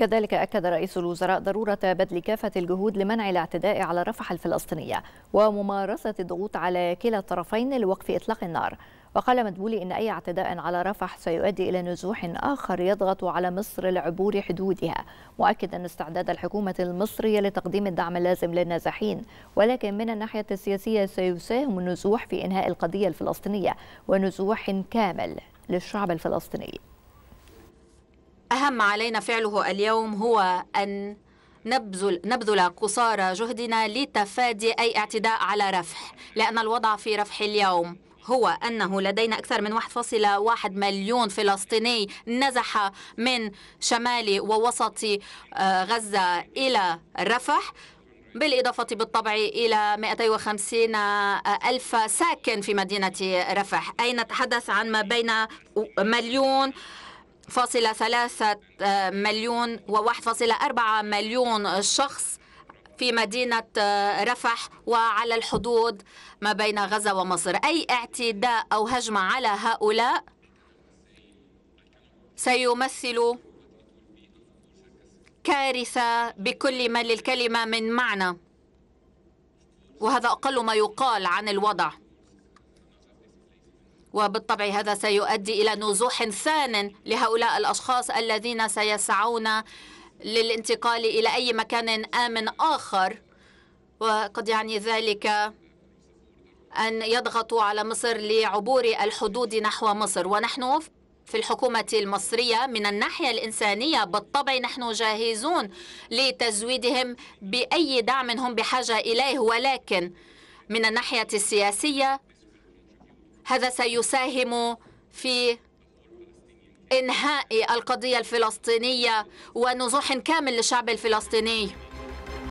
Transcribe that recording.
كذلك أكد رئيس الوزراء ضرورة بذل كافة الجهود لمنع الاعتداء على رفح الفلسطينية وممارسة الضغوط على كلا الطرفين لوقف إطلاق النار وقال مدبولي إن أي اعتداء على رفح سيؤدي إلى نزوح آخر يضغط على مصر لعبور حدودها مؤكدا أن استعداد الحكومة المصرية لتقديم الدعم اللازم للنازحين ولكن من الناحية السياسية سيساهم النزوح في إنهاء القضية الفلسطينية ونزوح كامل للشعب الفلسطيني أهم ما علينا فعله اليوم هو أن نبذل, نبذل قصارى جهدنا لتفادي أي اعتداء على رفح لأن الوضع في رفح اليوم هو أنه لدينا أكثر من 1.1 مليون فلسطيني نزح من شمال ووسط آه، غزة إلى رفح بالإضافة بالطبع إلى 250 آه، ألف ساكن في مدينة رفح أي نتحدث عن ما بين مليون فاصلة ثلاثة آه، مليون وواحد فاصلة أربعة مليون شخص في مدينة آه، رفح وعلى الحدود ما بين غزة ومصر أي اعتداء أو هجمة على هؤلاء سيمثل كارثة بكل ما للكلمة من معنى وهذا أقل ما يقال عن الوضع وبالطبع هذا سيؤدي إلى نزوح ثان لهؤلاء الأشخاص الذين سيسعون للانتقال إلى أي مكان آمن آخر وقد يعني ذلك أن يضغطوا على مصر لعبور الحدود نحو مصر ونحن في الحكومة المصرية من الناحية الإنسانية بالطبع نحن جاهزون لتزويدهم بأي دعم هم بحاجة إليه ولكن من الناحية السياسية هذا سيساهم في انهاء القضيه الفلسطينيه ونزوح كامل للشعب الفلسطيني